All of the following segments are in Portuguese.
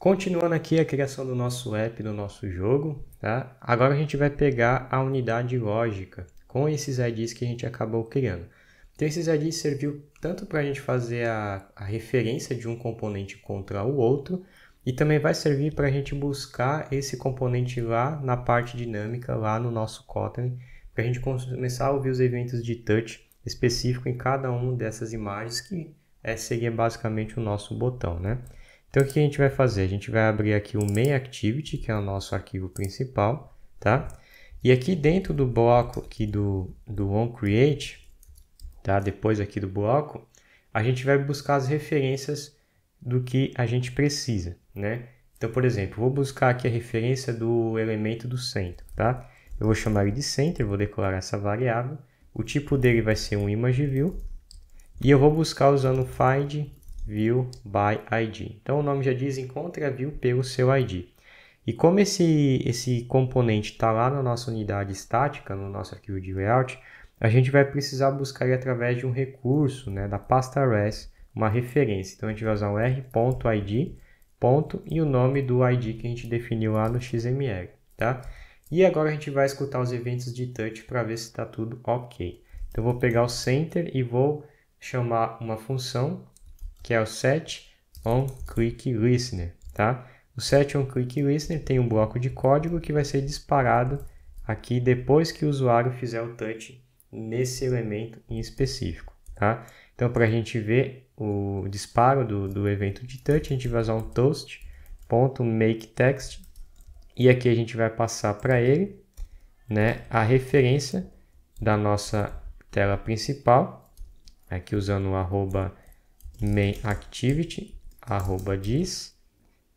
Continuando aqui a criação do nosso app, do nosso jogo, tá? agora a gente vai pegar a unidade lógica com esses IDs que a gente acabou criando. Então, esses IDs serviu tanto para a gente fazer a, a, referência de um componente contra o outro, e também vai servir para a gente buscar esse componente lá na parte dinâmica, lá no nosso Kotlin, para a gente começar a ouvir os eventos de touch específico em cada uma dessas imagens, que é, seria basicamente o nosso botão, né? Então, o que a gente vai fazer? A gente vai abrir aqui o main activity, que é o nosso arquivo principal, tá? E aqui dentro do bloco aqui do, do onCreate, tá? Depois aqui do bloco, a gente vai buscar as referências do que a gente precisa, né? Então, por exemplo, vou buscar aqui a referência do elemento do centro, tá? Eu vou chamar ele de center, vou declarar essa variável. O tipo dele vai ser um ImageView e eu vou buscar usando find view by ID. Então o nome já diz encontre a view pelo seu ID. E como esse, esse componente está lá na nossa unidade estática, no nosso arquivo de layout, a gente vai precisar buscar ele através de um recurso né, da pasta res, uma referência. Então a gente vai usar o r.id ponto, e o nome do ID que a gente definiu lá no XML. Tá? E agora a gente vai escutar os eventos de touch para ver se está tudo ok. Então vou pegar o center e vou chamar uma função que é o Set On Click Listener, tá? O Set On Click Listener tem um bloco de código que vai ser disparado aqui depois que o usuário fizer o touch nesse elemento em específico, tá? Então, para a gente ver o disparo do, do evento de touch, a gente vai usar um toast.makeText e aqui a gente vai passar para ele né, a referência da nossa tela principal, aqui usando o arroba mainActivity@dis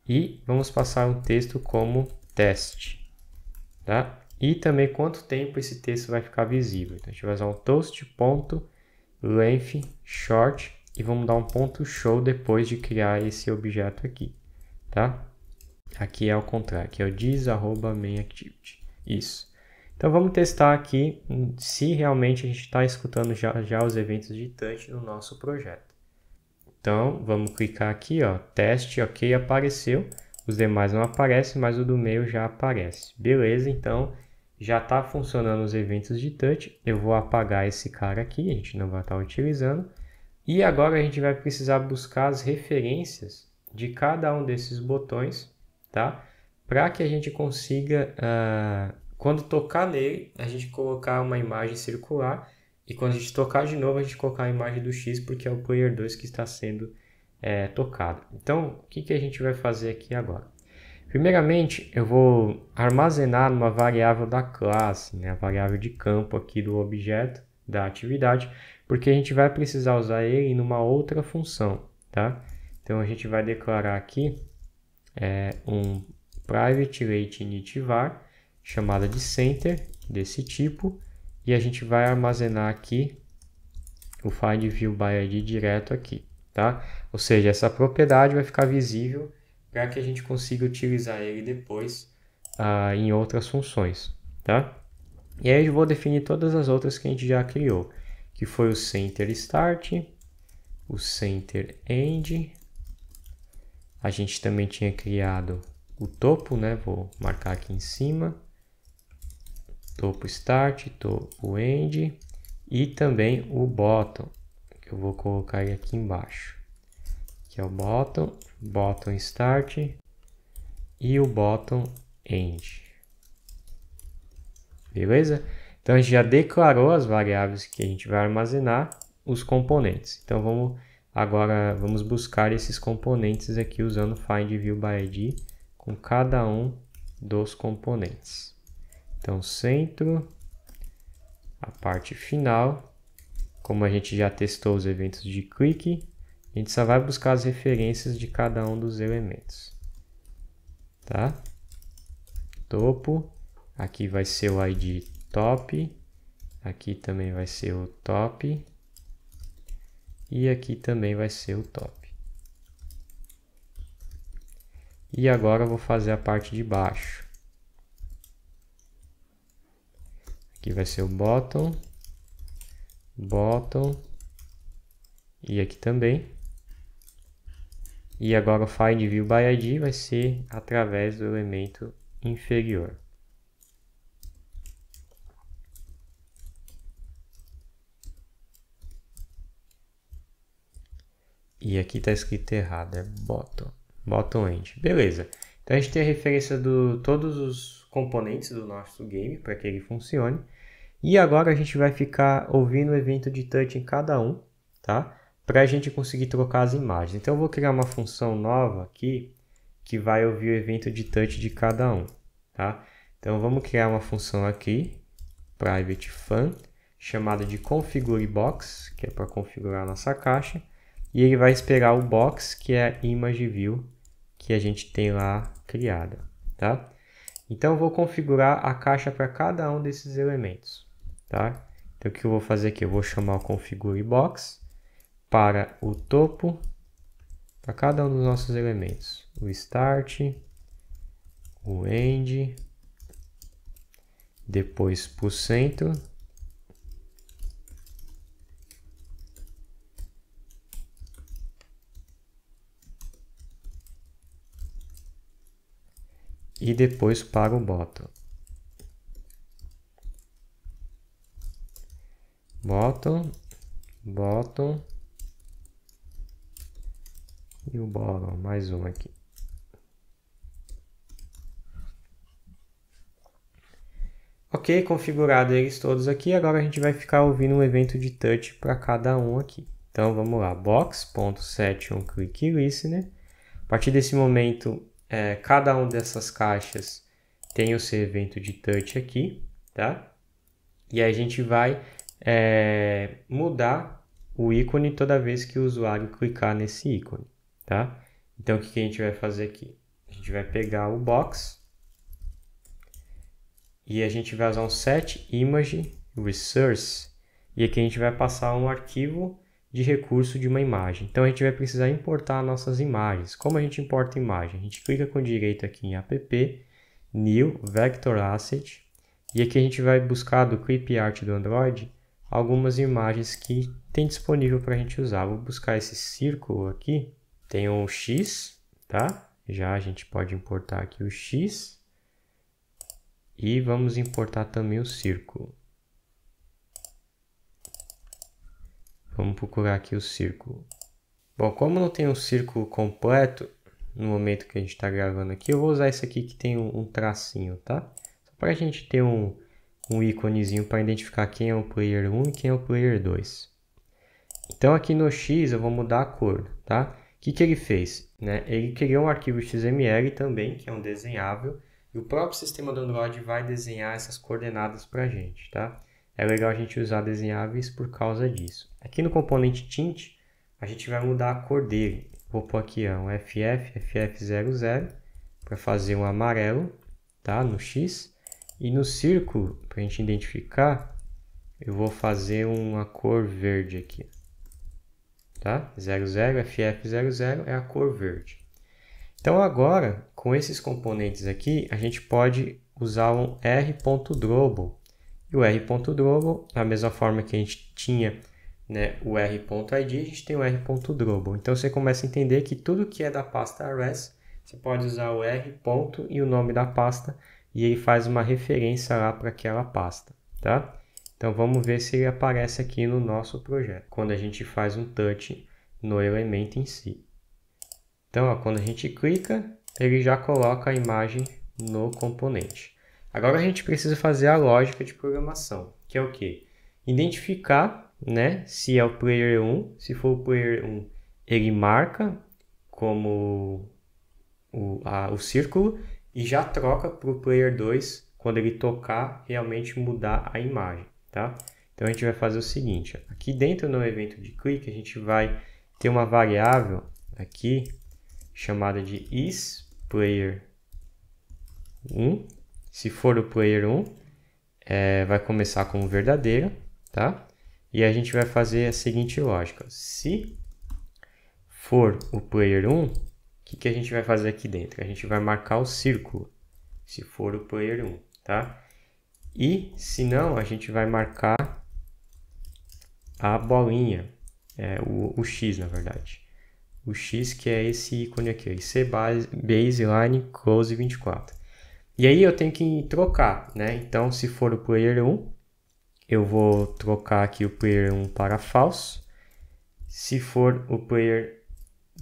e vamos passar um texto como teste, tá? E também quanto tempo esse texto vai ficar visível. Então a gente vai usar um toast.length short e vamos dar um ponto show depois de criar esse objeto aqui, tá? Aqui é ao contrário, aqui é o dis@mainActivity. Isso. Então vamos testar aqui hum, se realmente a gente está escutando já, já os eventos de touch no nosso projeto. Então, vamos clicar aqui, ó, teste, ok, apareceu. Os demais não aparecem, mas o do meio já aparece. Beleza, então já está funcionando os eventos de touch. Eu vou apagar esse cara aqui, a gente não vai estar tá utilizando. E agora a gente vai precisar buscar as referências de cada um desses botões, tá? Para que a gente consiga, uh, quando tocar nele, a gente colocar uma imagem circular e quando a gente tocar de novo, a gente colocar a imagem do X, porque é o player 2 que está sendo é, tocado. Então, o que, que a gente vai fazer aqui agora? Primeiramente, eu vou armazenar numa variável da classe, né, a variável de campo aqui do objeto, da atividade, porque a gente vai precisar usar ele numa outra função, tá? Então, a gente vai declarar aqui é, um private late initVar chamada de center, desse tipo, e a gente vai armazenar aqui o find view by id direto aqui, tá? Ou seja, essa propriedade vai ficar visível para que a gente consiga utilizar ele depois ah, em outras funções, tá? E aí eu vou definir todas as outras que a gente já criou, que foi o center start, o center end, a gente também tinha criado o topo, né? Vou marcar aqui em cima topo start, topo end e também o bottom, que eu vou colocar aqui embaixo, que é o bottom, bottom start e o bottom end. Beleza? Então a gente já declarou as variáveis que a gente vai armazenar os componentes. Então vamos agora vamos buscar esses componentes aqui usando find view by id com cada um dos componentes. Então, centro, a parte final. Como a gente já testou os eventos de clique, a gente só vai buscar as referências de cada um dos elementos. Tá? Topo, aqui vai ser o ID top, aqui também vai ser o top, e aqui também vai ser o top. E agora eu vou fazer a parte de baixo. Aqui vai ser o bottom, bottom e aqui também. E agora o find view by id vai ser através do elemento inferior. E aqui está escrito errado, é bottom, bottom end. Beleza. Então a gente tem a referência de todos os componentes do nosso game para que ele funcione. E agora a gente vai ficar ouvindo o evento de touch em cada um, tá? Para a gente conseguir trocar as imagens. Então eu vou criar uma função nova aqui que vai ouvir o evento de touch de cada um, tá? Então vamos criar uma função aqui, private fun chamada de configure box, que é para configurar a nossa caixa, e ele vai esperar o box, que é a image view que a gente tem lá criada, tá? Então vou configurar a caixa para cada um desses elementos tá? Então o que eu vou fazer aqui? Eu vou chamar o configure box para o topo, para cada um dos nossos elementos, o start, o end, depois por cento, e depois para o bottom. bottom, bottom e o bottom, mais um aqui. Ok, configurado eles todos aqui, agora a gente vai ficar ouvindo um evento de touch para cada um aqui. Então vamos lá, box.setOnClickListener. A partir desse momento, é, cada uma dessas caixas tem o seu evento de touch aqui, tá? E aí a gente vai é, mudar o ícone toda vez que o usuário clicar nesse ícone, tá? Então, o que, a gente vai fazer aqui? A gente vai pegar o box e a gente vai usar um set image resource e aqui a gente vai passar um arquivo de recurso de uma imagem. Então a gente vai precisar importar nossas imagens. Como a gente importa imagem? A gente clica com direito aqui em app, new vector asset e aqui a gente vai buscar do clip art do Android algumas imagens que tem disponível para a gente usar. Vou buscar esse círculo aqui, tem um X, tá? Já a gente pode importar aqui o X. E vamos importar também o círculo. Vamos procurar aqui o círculo. Bom, como não tem um círculo completo, no momento que a gente está gravando aqui, eu vou usar esse aqui que tem um, um tracinho, tá? Só para a gente ter um, um íconezinho para identificar quem é o player 1 e quem é o player 2. Então aqui no X eu vou mudar a cor, tá? O que, que ele fez? Né? Ele criou um arquivo XML também, que é um desenhável, e o próprio sistema do Android vai desenhar essas coordenadas para a gente, tá? É legal a gente usar desenháveis por causa disso. Aqui no componente Tint, a gente vai mudar a cor dele. Vou pôr aqui ó, um FF, FF00, para fazer um amarelo, tá? No X. E no círculo, para a gente identificar, eu vou fazer uma cor verde aqui. Tá? 00, FF00 é a cor verde. Então agora, com esses componentes aqui, a gente pode usar um R.drobo. E o R.drobo, da mesma forma que a gente tinha né, o R.id, a gente tem o R.drobo. Então você começa a entender que tudo que é da pasta res, você pode usar o R. e o nome da pasta e ele faz uma referência lá para aquela pasta, tá? Então vamos ver se ele aparece aqui no nosso projeto, quando a gente faz um touch no elemento em si. Então, ó, quando a gente clica, ele já coloca a imagem no componente. Agora a gente precisa fazer a lógica de programação, que é o que? Identificar né, se é o player 1, se for o player 1, ele marca como o, a, o círculo, e já troca para o player 2 quando ele tocar realmente mudar a imagem, tá? Então a gente vai fazer o seguinte, aqui dentro no evento de clique a gente vai ter uma variável aqui chamada de isPlayer1, se for o player 1 é, vai começar como verdadeira, tá? E a gente vai fazer a seguinte lógica, se for o player 1, que, que a gente vai fazer aqui dentro? A gente vai marcar o círculo, se for o player 1, tá? E, se não, a gente vai marcar a bolinha, é, o, o, X, na verdade. O X que é esse ícone aqui, IC base, Baseline Close 24. E aí eu tenho que trocar, né? Então, se for o player 1, eu vou trocar aqui o player 1 para falso. Se for o player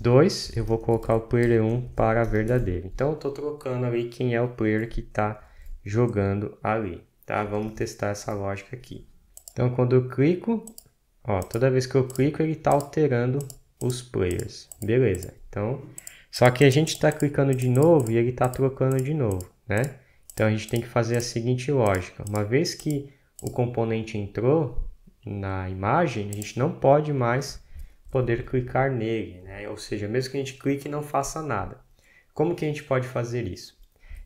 2, eu vou colocar o player 1 para verdadeiro. Então, estou trocando ali quem é o player que está jogando ali. Tá? Vamos testar essa lógica aqui. Então, quando eu clico, ó, toda vez que eu clico, ele está alterando os players. Beleza. Então, só que a gente está clicando de novo e ele está trocando de novo. Né? Então, a gente tem que fazer a seguinte lógica. Uma vez que o componente entrou na imagem, a gente não pode mais poder clicar nele, né? ou seja, mesmo que a gente clique e não faça nada. Como que a gente pode fazer isso?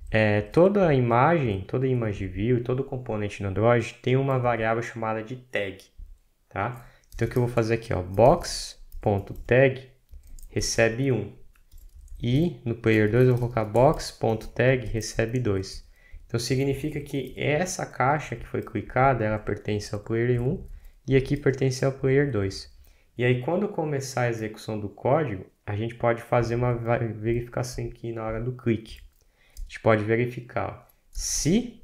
É, toda a imagem, toda a image view, todo componente no Android tem uma variável chamada de tag. Tá? Então o que eu vou fazer aqui, ó, box.tag recebe 1. E no player 2 eu vou colocar box.tag recebe 2. Então significa que essa caixa que foi clicada, ela pertence ao player 1 e aqui pertence ao player 2. E aí, quando começar a execução do código, a gente pode fazer uma verificação aqui na hora do clique. A gente pode verificar se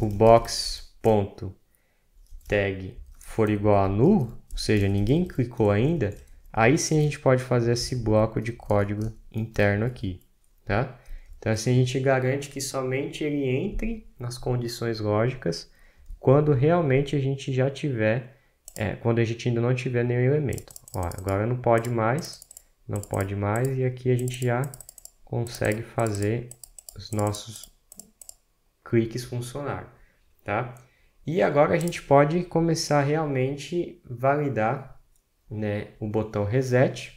o box.tag for igual a nulo, ou seja, ninguém clicou ainda, aí sim a gente pode fazer esse bloco de código interno aqui, tá? Então assim a gente garante que somente ele entre nas condições lógicas quando realmente a gente já tiver é, quando a gente ainda não tiver nenhum elemento. Ó, agora não pode mais, não pode mais, e aqui a gente já consegue fazer os nossos cliques funcionarem, tá? E agora a gente pode começar realmente validar né, o botão reset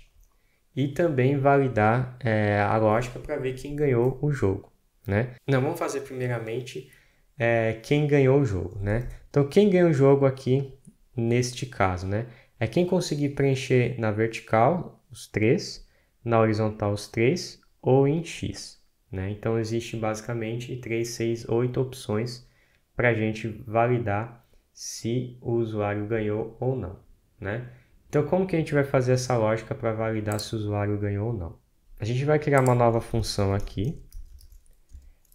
e também validar é, a lógica para ver quem ganhou o jogo, né? Não, vamos fazer primeiramente é, quem ganhou o jogo, né? Então quem ganhou o jogo aqui neste caso, né? É quem conseguir preencher na vertical os três, na horizontal os três ou em X, né? Então existe basicamente três, seis, oito opções para a gente validar se o usuário ganhou ou não, né? Então como que a gente vai fazer essa lógica para validar se o usuário ganhou ou não? A gente vai criar uma nova função aqui,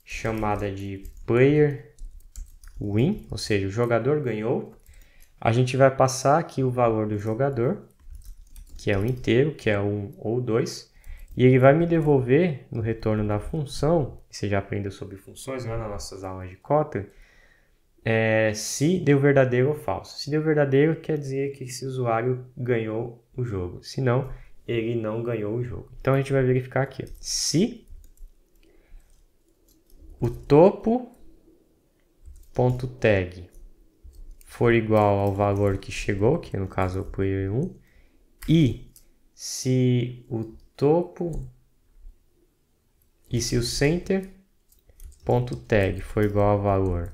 chamada de player win, ou seja, o jogador ganhou, a gente vai passar aqui o valor do jogador, que é o inteiro, que é 1 ou 2, e ele vai me devolver no retorno da função, você já aprendeu sobre funções lá né, nas nossas aulas de Kotlin, é, se deu verdadeiro ou falso. Se deu verdadeiro, quer dizer que esse usuário ganhou o jogo. Se não, ele não ganhou o jogo. Então a gente vai verificar aqui. Se o topo ponto tag for igual ao valor que chegou, que no caso foi o 1, e se o topo e se o center ponto tag for igual ao valor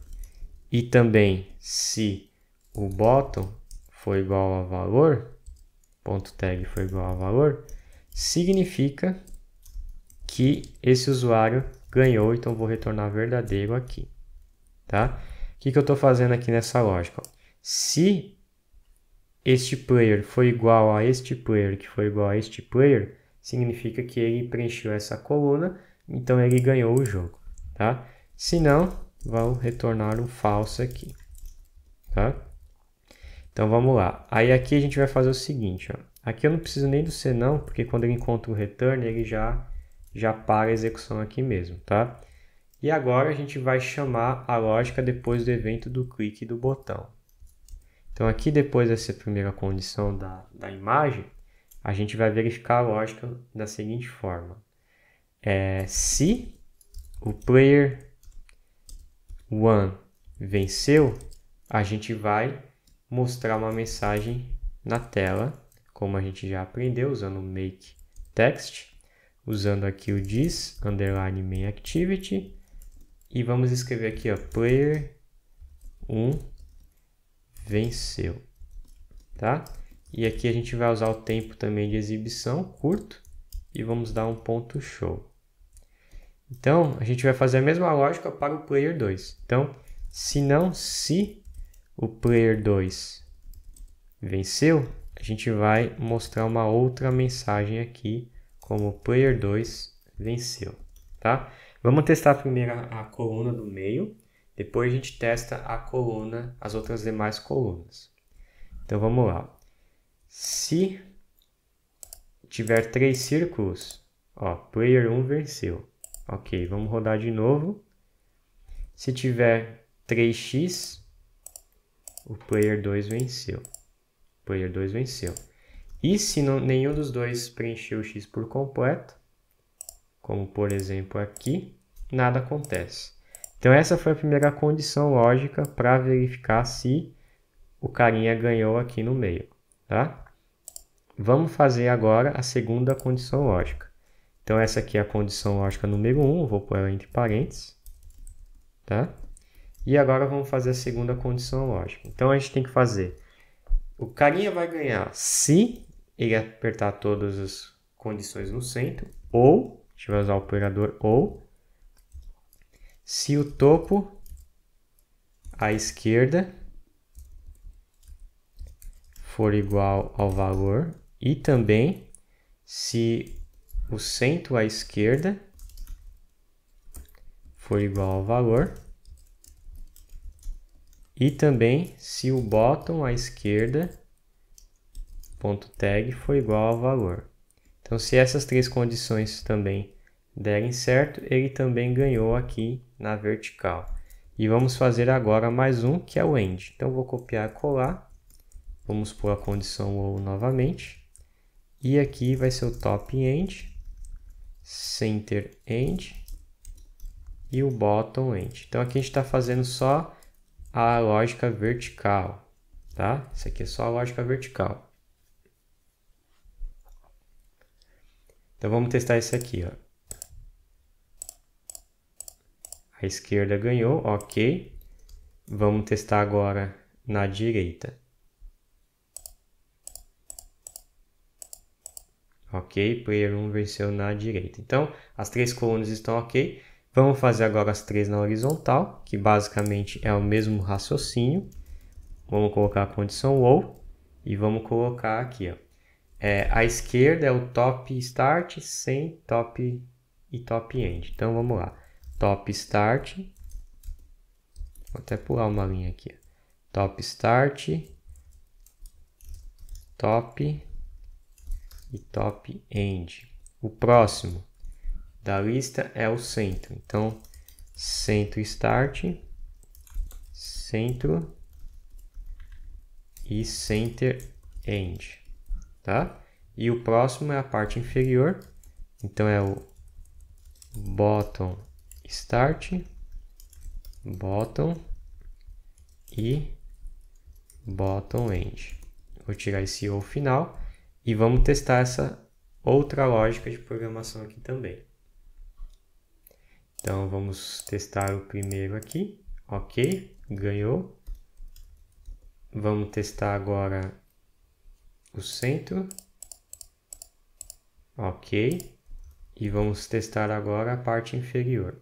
e também se o bottom for igual ao valor ponto tag for igual ao valor significa que esse usuário ganhou então vou retornar verdadeiro aqui tá o que, que eu estou fazendo aqui nessa lógica? Se este player foi igual a este player, que foi igual a este player, significa que ele preencheu essa coluna, então ele ganhou o jogo, tá? Se não, vão retornar um falso aqui, tá? Então vamos lá. Aí aqui a gente vai fazer o seguinte, ó. Aqui eu não preciso nem do senão, porque quando ele encontra o return, ele já, já para a execução aqui mesmo, tá? E agora a gente vai chamar a lógica depois do evento do clique do botão. Então aqui depois dessa primeira condição da, da imagem, a gente vai verificar a lógica da seguinte forma. É, se o player one venceu, a gente vai mostrar uma mensagem na tela, como a gente já aprendeu usando o make text, usando aqui o this underline main activity e vamos escrever aqui, ó, player 1 venceu, tá? E aqui a gente vai usar o tempo também de exibição, curto, e vamos dar um ponto show. Então, a gente vai fazer a mesma lógica para o player 2. Então, se não, se o player 2 venceu, a gente vai mostrar uma outra mensagem aqui, como player 2 venceu, tá? Vamos testar primeiro a, a coluna do meio, depois a gente testa a coluna, as outras demais colunas. Então vamos lá. Se tiver três círculos, ó, player 1 venceu. Ok, vamos rodar de novo. Se tiver 3x, o player 2 venceu. player 2 venceu. E se não, nenhum dos dois preencheu o x por completo, como por exemplo aqui, nada acontece. Então essa foi a primeira condição lógica para verificar se o carinha ganhou aqui no meio, tá? Vamos fazer agora a segunda condição lógica. Então essa aqui é a condição lógica número 1, um, vou pôr ela entre parênteses, tá? E agora vamos fazer a segunda condição lógica. Então a gente tem que fazer, o carinha vai ganhar se ele apertar todas as condições no centro, ou a gente vai usar o operador ou. Se o topo à esquerda for igual ao valor e também se o centro à esquerda for igual ao valor e também se o bottom à esquerda ponto tag for igual ao valor. Então, se essas três condições também derem certo, ele também ganhou aqui na vertical. E vamos fazer agora mais um, que é o end. Então, vou copiar e colar. Vamos pôr a condição ou novamente. E aqui vai ser o top end, center end e o bottom end. Então, aqui a gente está fazendo só a lógica vertical, tá? Isso aqui é só a lógica vertical. Então vamos testar esse aqui, ó. A esquerda ganhou, ok. Vamos testar agora na direita. Ok, player 1 venceu na direita. Então, as três colunas estão ok. Vamos fazer agora as três na horizontal, que basicamente é o mesmo raciocínio. Vamos colocar a condição ou e vamos colocar aqui, ó. É, a esquerda é o top start sem top e top end. Então vamos lá. Top start. Vou até pular uma linha aqui. Top start. Top e top end. O próximo da lista é o centro. Então, centro start, centro e center end tá? E o próximo é a parte inferior, então é o bottom start, bottom e bottom end. Vou tirar esse ou final e vamos testar essa outra lógica de programação aqui também. Então vamos testar o primeiro aqui, ok, ganhou. Vamos testar agora o centro. Ok. E vamos testar agora a parte inferior.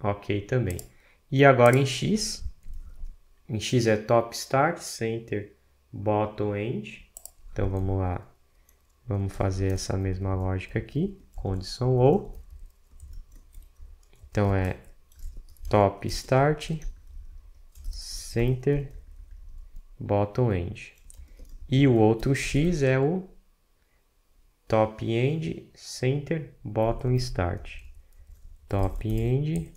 Ok também. E agora em X. Em X é top start, center, bottom end. Então vamos lá. Vamos fazer essa mesma lógica aqui. Condição ou. Então é top start, center, bottom end. E o outro X é o top end center bottom start. Top end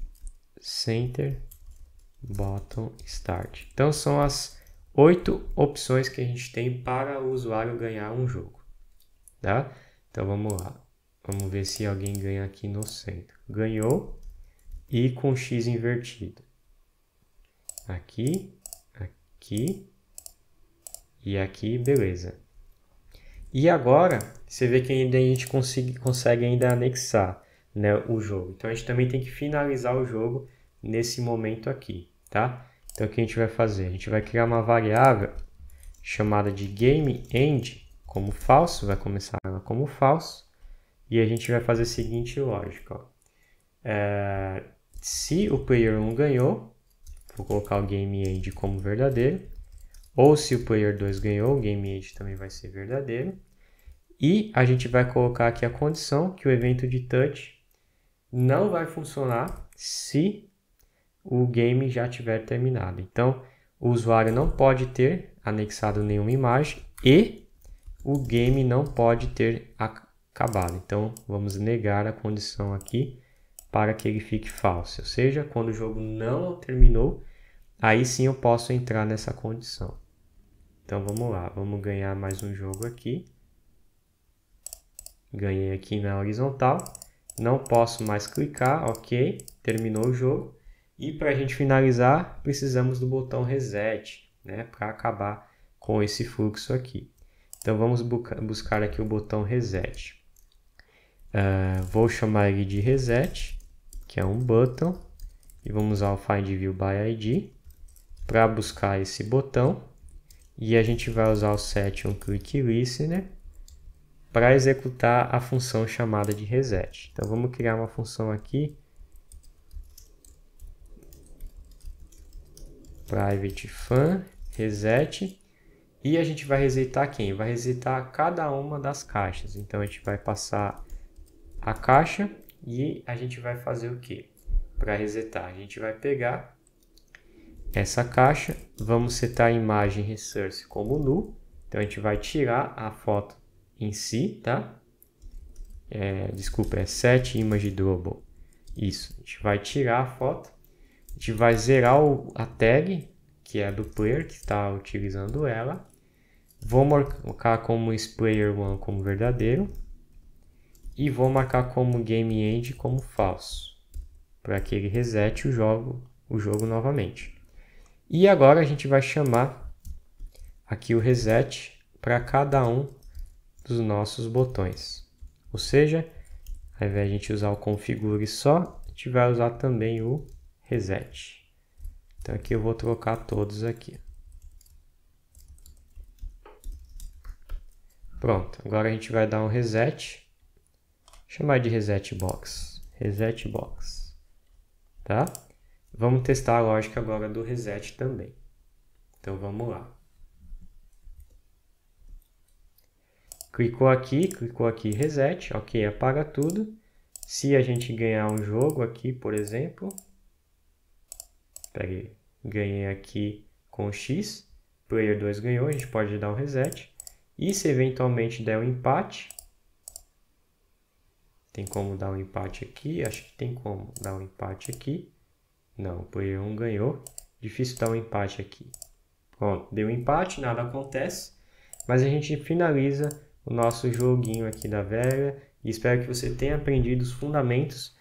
center bottom start. Então são as oito opções que a gente tem para o usuário ganhar um jogo, tá? Então vamos lá. Vamos ver se alguém ganha aqui no centro. Ganhou e com X invertido. Aqui, aqui e aqui, beleza. E agora, você vê que ainda a gente consegue, consegue ainda anexar né, o jogo. Então, a gente também tem que finalizar o jogo nesse momento aqui, tá? Então, o que a gente vai fazer? A gente vai criar uma variável chamada de GameEnd como falso, vai começar ela como falso, e a gente vai fazer a seguinte lógica. É, se o player 1 ganhou, vou colocar o GameEnd como verdadeiro, ou se o player 2 ganhou, o game end também vai ser verdadeiro. E a gente vai colocar aqui a condição que o evento de touch não vai funcionar se o game já tiver terminado. Então, o usuário não pode ter anexado nenhuma imagem e o game não pode ter acabado. Então, vamos negar a condição aqui para que ele fique falso. Ou seja, quando o jogo não terminou, aí sim eu posso entrar nessa condição. Então vamos lá, vamos ganhar mais um jogo aqui. Ganhei aqui na horizontal. Não posso mais clicar, ok. Terminou o jogo. E para a gente finalizar, precisamos do botão reset, né? Para acabar com esse fluxo aqui. Então vamos buscar aqui o botão reset. Uh, vou chamar ele de reset, que é um button. E vamos usar o find view by id para buscar esse botão e a gente vai usar o set onClickListener para executar a função chamada de reset. Então vamos criar uma função aqui private fan reset e a gente vai resetar quem? Vai resetar cada uma das caixas. Então a gente vai passar a caixa e a gente vai fazer o que para resetar? A gente vai pegar essa caixa. Vamos setar a imagem resource como nu. Então a gente vai tirar a foto em si, tá? É, desculpa, é set image double. Isso, a gente vai tirar a foto. A gente vai zerar o, a tag, que é do player que está utilizando ela. Vou marcar como player 1 como verdadeiro. E vou marcar como game end como falso. Para que ele resete o jogo, o jogo novamente. E agora a gente vai chamar aqui o reset para cada um dos nossos botões. Ou seja, ao invés de a gente usar o configure só, a gente vai usar também o reset. Então aqui eu vou trocar todos aqui. Pronto, agora a gente vai dar um reset. chamar de reset box. Reset box. Tá? Vamos testar a lógica agora do reset também. Então vamos lá. Clicou aqui, clicou aqui reset, ok, apaga tudo. Se a gente ganhar um jogo aqui, por exemplo, peraí, ganhei aqui com X, player 2 ganhou, a gente pode dar um reset. E se eventualmente der um empate, tem como dar um empate aqui, acho que tem como dar um empate aqui. Não, o player 1 ganhou. Difícil dar um empate aqui. Pronto, deu um empate, nada acontece. Mas a gente finaliza o nosso joguinho aqui da velha. E espero que você tenha aprendido os fundamentos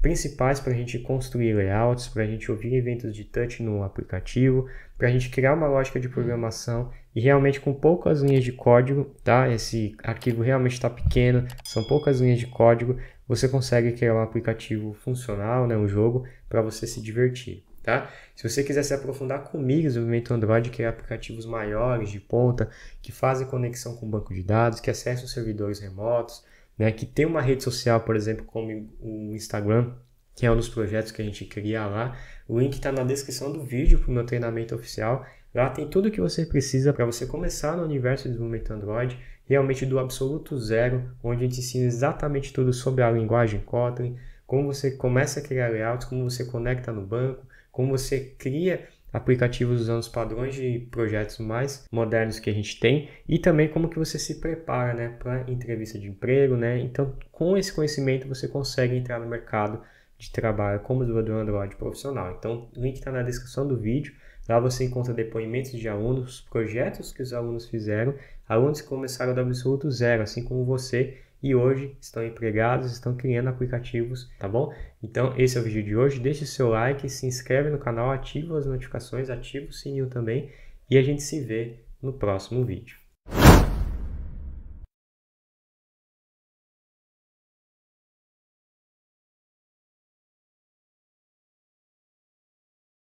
principais para a gente construir layouts, para a gente ouvir eventos de touch no aplicativo, para a gente criar uma lógica de programação e realmente com poucas linhas de código, tá? Esse arquivo realmente está pequeno, são poucas linhas de código, você consegue criar um aplicativo funcional, né, um jogo para você se divertir, tá? Se você quiser se aprofundar comigo desenvolvimento Android, criar aplicativos maiores de ponta, que fazem conexão com banco de dados, que acessam servidores remotos, né, que tem uma rede social, por exemplo, como o Instagram, que é um dos projetos que a gente cria lá. O link está na descrição do vídeo para o meu treinamento oficial. Lá tem tudo o que você precisa para você começar no universo do desenvolvimento Android, realmente do absoluto zero, onde a gente ensina exatamente tudo sobre a linguagem Kotlin, como você começa a criar layouts, como você conecta no banco, como você cria aplicativos usando os padrões de projetos mais modernos que a gente tem e também como que você se prepara né, para entrevista de emprego. Né? Então, com esse conhecimento, você consegue entrar no mercado de trabalho como desenvolvedor Android profissional. Então, o link está na descrição do vídeo. Lá você encontra depoimentos de alunos, projetos que os alunos fizeram, alunos que começaram do absoluto zero, assim como você, e hoje estão empregados, estão criando aplicativos, tá bom? Então, esse é o vídeo de hoje. Deixe o seu like, se inscreve no canal, ativa as notificações, ativa o sininho também, e a gente se vê no próximo vídeo.